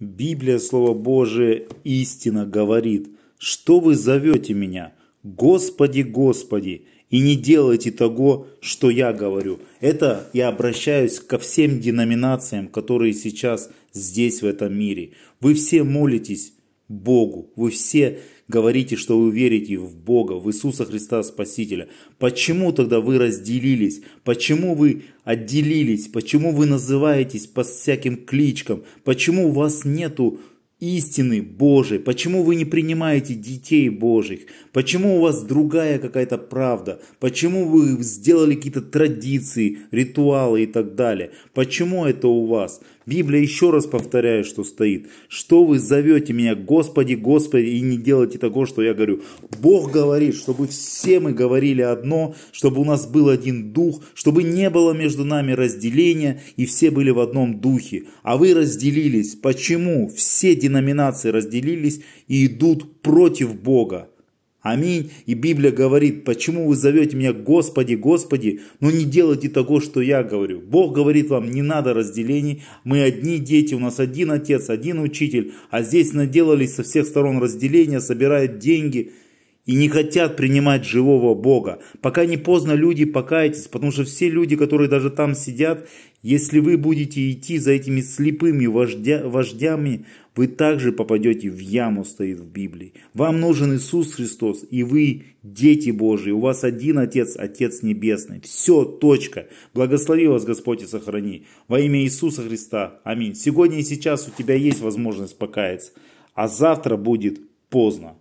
Библия, Слово Божие, истина говорит, что вы зовете меня, Господи, Господи, и не делайте того, что я говорю. Это я обращаюсь ко всем деноминациям, которые сейчас здесь, в этом мире. Вы все молитесь Богу, вы все говорите, что вы верите в Бога, в Иисуса Христа Спасителя. Почему тогда вы разделились? Почему вы отделились? Почему вы называетесь по всяким кличкам? Почему у вас нету истины Божией? Почему вы не принимаете детей Божьих? Почему у вас другая какая-то правда? Почему вы сделали какие-то традиции, ритуалы и так далее? Почему это у вас? Библия еще раз повторяет, что стоит. Что вы зовете меня, Господи, Господи, и не делайте того, что я говорю. Бог говорит, чтобы все мы говорили одно, чтобы у нас был один дух, чтобы не было между нами разделения, и все были в одном духе. А вы разделились. Почему? Все деноминации разделились и идут против Бога. Аминь. И Библия говорит, почему вы зовете меня Господи, Господи, но не делайте того, что я говорю. Бог говорит вам, не надо разделений, мы одни дети, у нас один отец, один учитель, а здесь наделались со всех сторон разделения, собирают деньги и не хотят принимать живого Бога. Пока не поздно, люди, покайтесь, потому что все люди, которые даже там сидят, если вы будете идти за этими слепыми вождя, вождями, вы также попадете в яму, стоит в Библии. Вам нужен Иисус Христос, и вы дети Божии. У вас один Отец, Отец Небесный. Все, точка. Благослови вас Господь и сохрани. Во имя Иисуса Христа. Аминь. Сегодня и сейчас у тебя есть возможность покаяться, а завтра будет поздно.